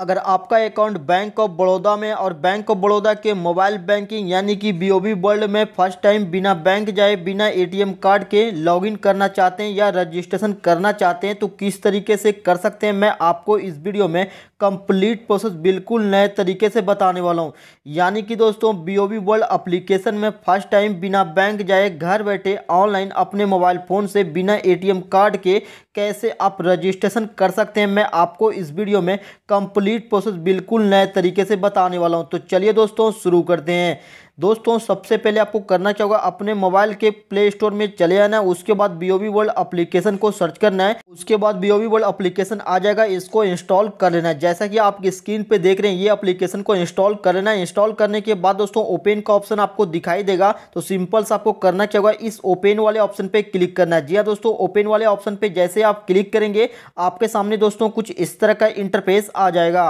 अगर आपका account bank of Baroda में और बैंक ऑफ बड़ौदा के मोबाइल बैंकिंग यानी कि बीओबी वर्ल्ड में फर्स्ट टाइम बिना बैंक जाए बिना एटीएम कार्ड के लॉगिन करना चाहते हैं या रजिस्ट्रेशन करना चाहते हैं तो किस तरीके से कर सकते हैं मैं आपको इस वीडियो में कंप्लीट प्रोसेस बिल्कुल नए तरीके से बताने वाला हूँ यानी कि दोस्तों बी ओ वर्ल्ड अप्लीकेशन में फर्स्ट टाइम बिना बैंक जाए घर बैठे ऑनलाइन अपने मोबाइल फ़ोन से बिना ए कार्ड के कैसे आप रजिस्ट्रेशन कर सकते हैं मैं आपको इस वीडियो में कंप्लीट कंप्लीट प्रोसेस बिल्कुल नए तरीके से बताने वाला हूँ तो चलिए दोस्तों शुरू करते हैं दोस्तों सबसे पहले आपको करना क्या होगा अपने मोबाइल के प्ले स्टोर में चले आना है उसके बाद बी ओ वर्ल्ड अप्लीकेशन को सर्च करना है उसके बाद बी ओ वर्ल्ड अप्लीकेशन आ जाएगा इसको इंस्टॉल कर लेना है जैसा कि आपकी स्क्रीन पे देख रहे हैं ये अप्लीकेशन को इंस्टॉल कर लेना है इंस्टॉल करने के बाद दोस्तों ओपन का ऑप्शन आपको दिखाई देगा तो सिंपल से आपको करना क्या होगा इस ओपन वाले ऑप्शन पे क्लिक करना है जी हाँ दोस्तों ओपन वाले ऑप्शन पे जैसे आप क्लिक करेंगे आपके सामने दोस्तों कुछ इस तरह का इंटरफेस आ जाएगा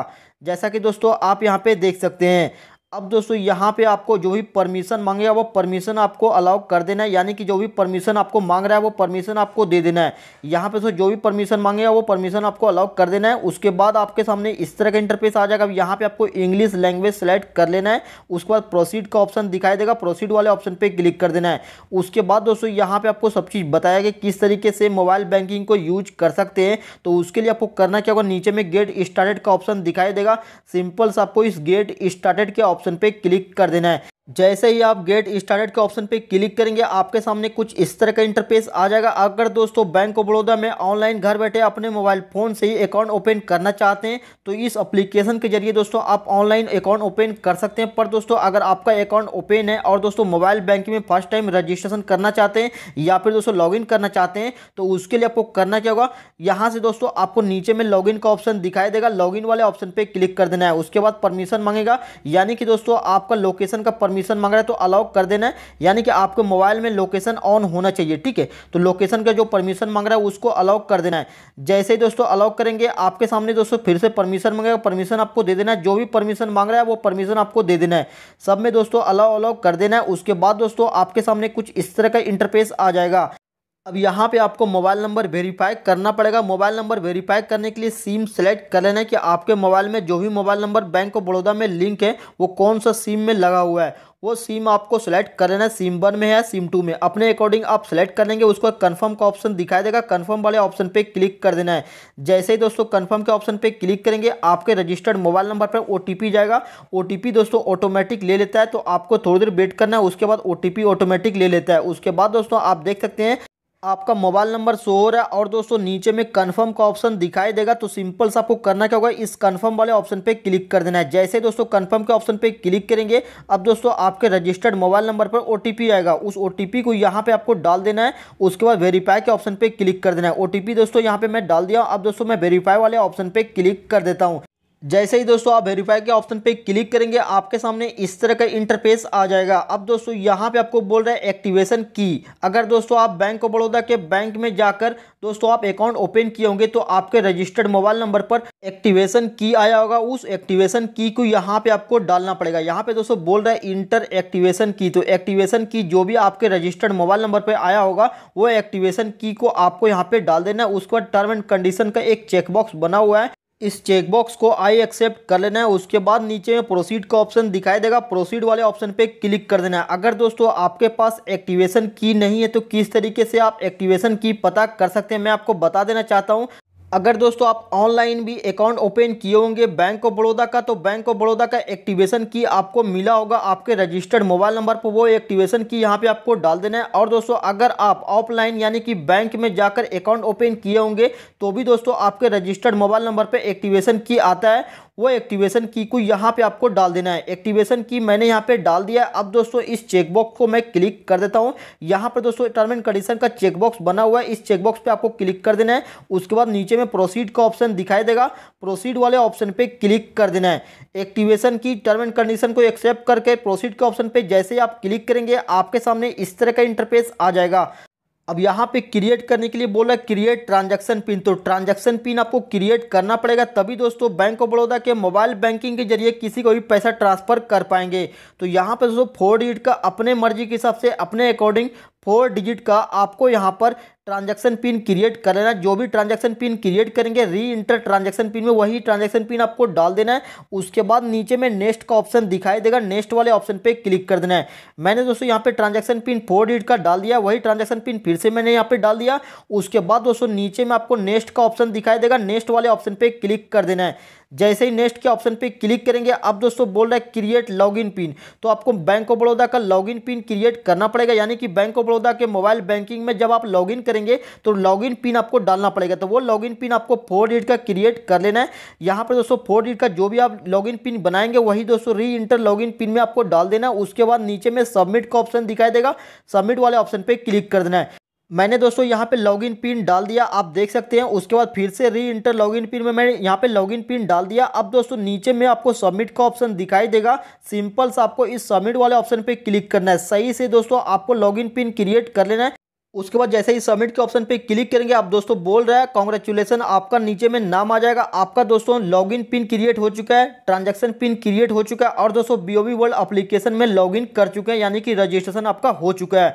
जैसा कि दोस्तों आप यहाँ पे देख सकते हैं अब दोस्तों यहाँ पे आपको जो भी परमिशन मांगे वो परमिशन आपको अलाउ कर देना है यानी कि जो भी परमिशन आपको मांग रहा है वो परमिशन आपको दे देना है यहाँ पे दोस्तों जो भी परमिशन मांगे वो परमिशन आपको अलाउ कर देना है उसके बाद आपके सामने इस तरह का इंटरफेस आ जाएगा अब यहाँ पे आपको इंग्लिश लैंग्वेज सेलेक्ट कर लेना है उसके बाद प्रोसीड का ऑप्शन दिखाई देगा प्रोसीड वाले ऑप्शन पर क्लिक कर देना है उसके बाद दोस्तों यहाँ पर आपको सब चीज़ बताया गया किस तरीके से मोबाइल बैंकिंग को यूज कर सकते हैं तो उसके लिए आपको करना क्या होगा नीचे में गेट स्टार्टेड का ऑप्शन दिखाई देगा सिंपल से आपको इस गेट स्टार्टेड के ऑप्शन पे क्लिक कर देना है जैसे ही आप गेट स्टार्टेड के ऑप्शन पे क्लिक करेंगे आपके सामने कुछ इस तरह का इंटरफेस आ जाएगा अगर दोस्तों बैंक ऑफ बड़ौदा में ऑनलाइन घर बैठे अपने मोबाइल फ़ोन से ही अकाउंट ओपन करना चाहते हैं तो इस एप्लीकेशन के जरिए दोस्तों आप ऑनलाइन अकाउंट ओपन कर सकते हैं पर दोस्तों अगर आपका अकाउंट ओपन है और दोस्तों मोबाइल बैंकिंग में फर्स्ट टाइम रजिस्ट्रेशन करना चाहते हैं या फिर दोस्तों लॉग करना चाहते हैं तो उसके लिए आपको करना क्या होगा यहाँ से दोस्तों आपको नीचे में लॉग का ऑप्शन दिखाई देगा लॉग वाले ऑप्शन पर क्लिक कर देना है उसके बाद परमिशन मांगेगा यानी कि दोस्तों आपका लोकेशन का परमिशन परमिशन मांग रहा है तो अलाउ कर देना है यानी कि आपके मोबाइल में लोकेशन ऑन होना चाहिए ठीक है तो लोकेशन का जो परमिशन मांग रहा है उसको अलाउ कर देना है जैसे ही दोस्तों अलाउ करेंगे आपके सामने दोस्तों फिर से परमिशन मांगेगा परमिशन आपको दे देना है जो भी परमिशन मांग रहा है वो परमिशन आपको दे देना है सब में दोस्तों अलाउ अलाउ कर देना है उसके बाद दोस्तों आपके सामने कुछ इस तरह का इंटरफेस आ जाएगा अब यहाँ पे आपको मोबाइल नंबर वेरीफाई करना पड़ेगा मोबाइल नंबर वेरीफाई करने के लिए सिम सेलेक्ट कर लेना है कि आपके मोबाइल में जो भी mobile number bank of Baroda में लिंक है वो कौन सा सिम में लगा हुआ है वो सिम आपको सेलेक्ट कर लेना है सिम वन में है सिम टू में अपने अकॉर्डिंग आप सेलेक्ट कर लेंगे उसको कन्फर्म का ऑप्शन दिखाई देगा कन्फर्म वाले ऑप्शन पर क्लिक कर देना है जैसे ही दोस्तों कन्फर्म के ऑप्शन पर क्लिक करेंगे आपके रजिस्टर्ड मोबाइल नंबर पर ओ जाएगा ओ दोस्तों ऑटोमेटिक ले लेता है तो आपको थोड़ी देर वेट करना है उसके बाद ओ ऑटोमेटिक ले लेता है उसके बाद दोस्तों आप देख सकते हैं आपका मोबाइल नंबर शो हो रहा है और दोस्तों नीचे में कन्फर्म का ऑप्शन दिखाई देगा तो सिंपल से आपको करना क्या होगा इस कन्फर्म वाले ऑप्शन पे क्लिक कर देना है जैसे दोस्तों कन्फर्म के ऑप्शन पे क्लिक करेंगे अब दोस्तों आपके रजिस्टर्ड मोबाइल नंबर पर ओ आएगा उस ओ को यहाँ पे आपको डाल देना है उसके बाद वेरीफाई के ऑप्शन पर क्लिक कर देना है ओ दोस्तों यहाँ पर मैं डाल दिया अब दोस्तों मैं वेरीफाई वाले ऑप्शन पर क्लिक कर देता हूँ जैसे ही दोस्तों आप वेरीफाई के ऑप्शन पे क्लिक करेंगे आपके सामने इस तरह का इंटरफेस आ जाएगा अब दोस्तों यहाँ पे आपको बोल रहा है एक्टिवेशन की अगर दोस्तों आप बैंक ऑफ बड़ौदा के बैंक में जाकर दोस्तों आप अकाउंट ओपन किए होंगे तो आपके रजिस्टर्ड मोबाइल नंबर पर एक्टिवेशन की आया होगा उस एक्टिवेशन की को यहाँ पे आपको डालना पड़ेगा यहाँ पे दोस्तों बोल रहा है इंटर एक्टिवेशन की तो एक्टिवेशन की जो भी आपके रजिस्टर्ड मोबाइल नंबर पर आया होगा वो एक्टिवेशन की को आपको यहाँ पे डाल देना उसके बाद टर्म एंड कंडीशन का एक चेकबॉक्स बना हुआ है इस चेकबॉक्स को आई एक्सेप्ट कर लेना है उसके बाद नीचे में प्रोसीड का ऑप्शन दिखाई देगा प्रोसीड वाले ऑप्शन पे क्लिक कर देना है अगर दोस्तों आपके पास एक्टिवेशन की नहीं है तो किस तरीके से आप एक्टिवेशन की पता कर सकते हैं मैं आपको बता देना चाहता हूं अगर दोस्तों आप ऑनलाइन भी अकाउंट ओपन किए होंगे बैंक ऑफ बड़ौदा का तो बैंक ऑफ बड़ौदा का एक्टिवेशन की आपको मिला होगा आपके रजिस्टर्ड मोबाइल नंबर पर वो एक्टिवेशन की यहाँ पे आपको डाल देना है और दोस्तों अगर आप ऑफलाइन यानी कि बैंक में जाकर अकाउंट ओपन किए होंगे तो भी दोस्तों आपके रजिस्टर्ड मोबाइल नंबर पर एक्टिवेशन की आता है वो एक्टिवेशन की को यहाँ पे आपको डाल देना है एक्टिवेशन की मैंने यहाँ पे डाल दिया है अब दोस्तों इस चेकबॉक्स को मैं क्लिक कर देता हूँ यहाँ पर दोस्तों टर्म एंड कंडीशन का चेकबॉक्स बना हुआ है इस चेकबॉक्स पर आपको क्लिक कर देना है उसके बाद नीचे में प्रोसीड का ऑप्शन दिखाई देगा प्रोसीड वाले ऑप्शन पर क्लिक कर देना है एक्टिवेशन की टर्म एंड कंडीशन को एक्सेप्ट करके प्रोसीड के ऑप्शन पर जैसे ही आप क्लिक करेंगे आपके सामने इस तरह का इंटरफेस आ जाएगा अब यहाँ पे क्रिएट करने के लिए बोला क्रिएट ट्रांजैक्शन पिन तो ट्रांजैक्शन पिन आपको क्रिएट करना पड़ेगा तभी दोस्तों बैंक ऑफ बड़ौदा के मोबाइल बैंकिंग के जरिए किसी को भी पैसा ट्रांसफर कर पाएंगे तो यहाँ पे दोस्तों फोर डिजिट का अपने मर्जी के हिसाब से अपने अकॉर्डिंग फोर डिजिट का आपको यहाँ पर ट्रांजैक्शन पिन क्रिएट कर लेना जो भी ट्रांजैक्शन पिन क्रिएट करेंगे री इंटर ट्रांजेक्शन पिन में वही ट्रांजैक्शन पिन आपको डाल देना है उसके बाद नीचे में नेक्स्ट का ऑप्शन दिखाई देगा नेक्स्ट वाले ऑप्शन पे क्लिक कर देना है मैंने दोस्तों यहाँ पे ट्रांजैक्शन पिन फोर डिजिट का डाल दिया वही ट्रांजेक्शन पिन फिर से मैंने यहाँ पे डाल दिया उसके बाद दोस्तों नीचे में आपको नेक्स्ट का ऑप्शन दिखाई देगा नेक्स्ट वाले ऑप्शन पे क्लिक कर देना है जैसे ही नेक्स्ट के ऑप्शन पे क्लिक करेंगे अब दोस्तों बोल रहा है क्रिएट लॉगिन पिन तो आपको बैंक ऑफ बड़ौदा का लॉगिन पिन क्रिएट करना पड़ेगा यानी कि बैंक ऑफ बड़ौदा के मोबाइल बैंकिंग में जब आप लॉगिन करें करेंगे तो लॉग इन पिन आपको डालना पड़ेगा तो वो लॉग इन पिन आपको फोर डिजिट का क्रिएट कर लेना है यहाँ पर दोस्तों फोर डिजिट का जो भी आप लॉग इन पिन बनाएंगे वही दोस्तों री इंटर लॉग इन पिन में आपको डाल देना है उसके बाद नीचे में सबमिट का ऑप्शन दिखाई देगा सबमिट वाले ऑप्शन पर क्लिक कर देना है मैंने दोस्तों यहाँ पे लॉगिन पिन डाल दिया आप देख सकते हैं उसके बाद फिर से री इंटर लॉगिन पिन में मैंने यहाँ पे लॉगिन पिन डाल दिया अब दोस्तों नीचे में आपको सबमिट का ऑप्शन दिखाई देगा सिंपल सा आपको इस सबमिट वाले ऑप्शन पे क्लिक करना है सही से दोस्तों आपको लॉगिन पिन क्रिएट कर लेना है उसके बाद जैसे ही सबमिट के ऑप्शन पे क्लिक करेंगे आप दोस्तों बोल रहा है कॉन्ग्रेचुलेसन आपका नीचे में नाम आ जाएगा आपका दोस्तों लॉगिन पिन क्रिएट हो चुका है ट्रांजैक्शन पिन क्रिएट हो चुका है और दोस्तों बीओबी वर्ल्ड एप्लीकेशन में लॉगिन कर चुके हैं यानी कि रजिस्ट्रेशन आपका हो चुका है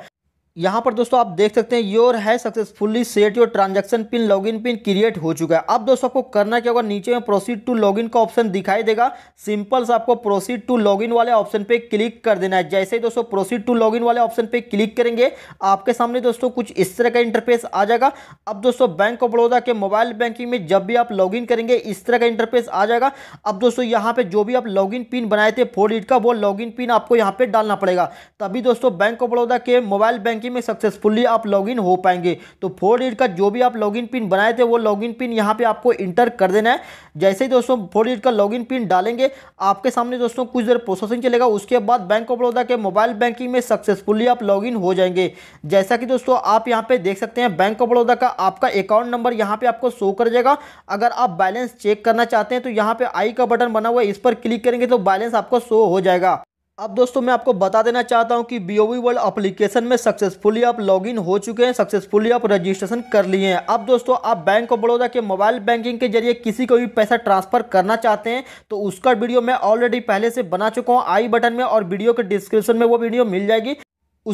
यहाँ पर दोस्तों आप देख सकते हैं योर है successfully set your transaction pin login pin create हो चुका है अब दोस्तों आपको करना क्या होगा नीचे में प्रोसीड टू लॉगिन का ऑप्शन दिखाई देगा सिंपल से आपको प्रोसीड टू लॉगिन वाले ऑप्शन पे क्लिक कर देना है जैसे ही दोस्तों प्रोसीड टू लॉगिन वाले ऑप्शन पे क्लिक करेंगे आपके सामने दोस्तों कुछ इस तरह का इंटरफेस आ जाएगा अब दोस्तों बैंक ऑफ बड़ौदा के मोबाइल बैंकिंग में जब भी आप लॉग करेंगे इस तरह का इंटरफेस आ जाएगा अब दोस्तों यहाँ पे जो भी आप लॉग पिन बनाए थे फोर का वो लॉगिन पिन आपको यहाँ पे डालना पड़ेगा तभी दोस्तों बैंक ऑफ बड़ौदा के मोबाइल बैंक बैंकिंग में सक्सेसफुली आप लॉगिन हो पाएंगे तो फोर डिजिट का जो भी आप लॉगिन पिन बनाए थे वो लॉगिन पिन यहाँ पे आपको इंटर कर देना है जैसे ही दोस्तों फोर डिजिट का लॉगिन पिन डालेंगे आपके सामने दोस्तों कुछ देर प्रोसेसिंग चलेगा उसके बाद बैंक ऑफ बड़ौदा के मोबाइल बैंकिंग में सक्सेसफुली आप लॉग हो जाएंगे जैसा कि दोस्तों आप यहाँ पर देख सकते हैं बैंक ऑफ बड़ौदा का आपका अकाउंट नंबर यहाँ पर आपको शो कर जाएगा अगर आप बैलेंस चेक करना चाहते हैं तो यहाँ पर आई का बटन बना हुआ है इस पर क्लिक करेंगे तो बैलेंस आपको शो हो जाएगा अब दोस्तों मैं आपको बता देना चाहता हूं कि B O V world application में सक्सेसफुली आप लॉगिन हो चुके हैं सक्सेसफुली आप रजिस्ट्रेशन कर लिए हैं अब दोस्तों आप बैंक ऑफ बड़ौदा के मोबाइल बैंकिंग के जरिए किसी को भी पैसा ट्रांसफर करना चाहते हैं तो उसका वीडियो मैं ऑलरेडी पहले से बना चुका हूँ आई बटन में और वीडियो के डिस्क्रिप्शन में वो वीडियो मिल जाएगी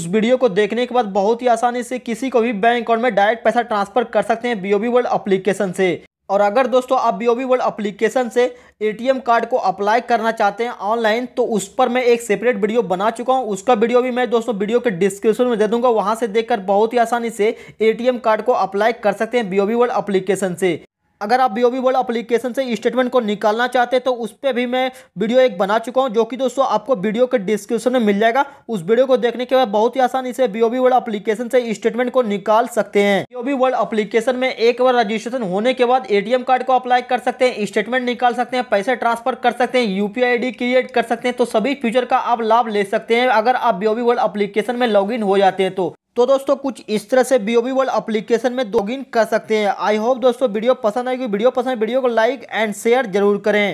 उस वीडियो को देखने के बाद बहुत ही आसानी से किसी को भी बैंक अकाउंट में डायरेक्ट पैसा ट्रांसफर कर सकते हैं B O V world application से और अगर दोस्तों आप बी ओ वर्ल्ड अप्लीकेशन से एटीएम कार्ड को अप्लाई करना चाहते हैं ऑनलाइन तो उस पर मैं एक सेपरेट वीडियो बना चुका हूं उसका वीडियो भी मैं दोस्तों वीडियो के डिस्क्रिप्शन में दे दूंगा वहां से देखकर बहुत ही आसानी से एटीएम कार्ड को अप्लाई कर सकते हैं बी ओ वर्ल्ड अप्लीकेशन से अगर आप बीओबी वर्ल्ड अप्लीकेशन से स्टेटमेंट को निकालना चाहते हैं तो उस पर भी मैं वीडियो एक बना चुका हूँ जो कि दोस्तों आपको वीडियो के डिस्क्रिप्शन में मिल जाएगा उस वीडियो को देखने के बाद बहुत ही आसानी से बीओबी वर्ल्ड अप्लीकेशन से स्टेटमेंट को निकाल सकते हैं बीओबी वर्ल्ड अप्लीकेशन में एक बार रजिस्ट्रेशन होने के बाद ए कार्ड को अप्लाई कर सकते हैं स्टेटमेंट निकाल सकते हैं पैसे ट्रांसफर कर सकते हैं यूपीआई आईडी क्रिएट कर सकते हैं तो सभी फ्यूचर का आप लाभ ले सकते हैं अगर आप बीओबी वर्ल्ड अप्लीकेशन में लॉग हो जाते हैं तो तो दोस्तों कुछ इस तरह से बी वर्ल्ड एप्लीकेशन में लॉग इन कर सकते हैं आई होप दोस्तों वीडियो पसंद आएगी वीडियो पसंद वीडियो को लाइक एंड शेयर जरूर करें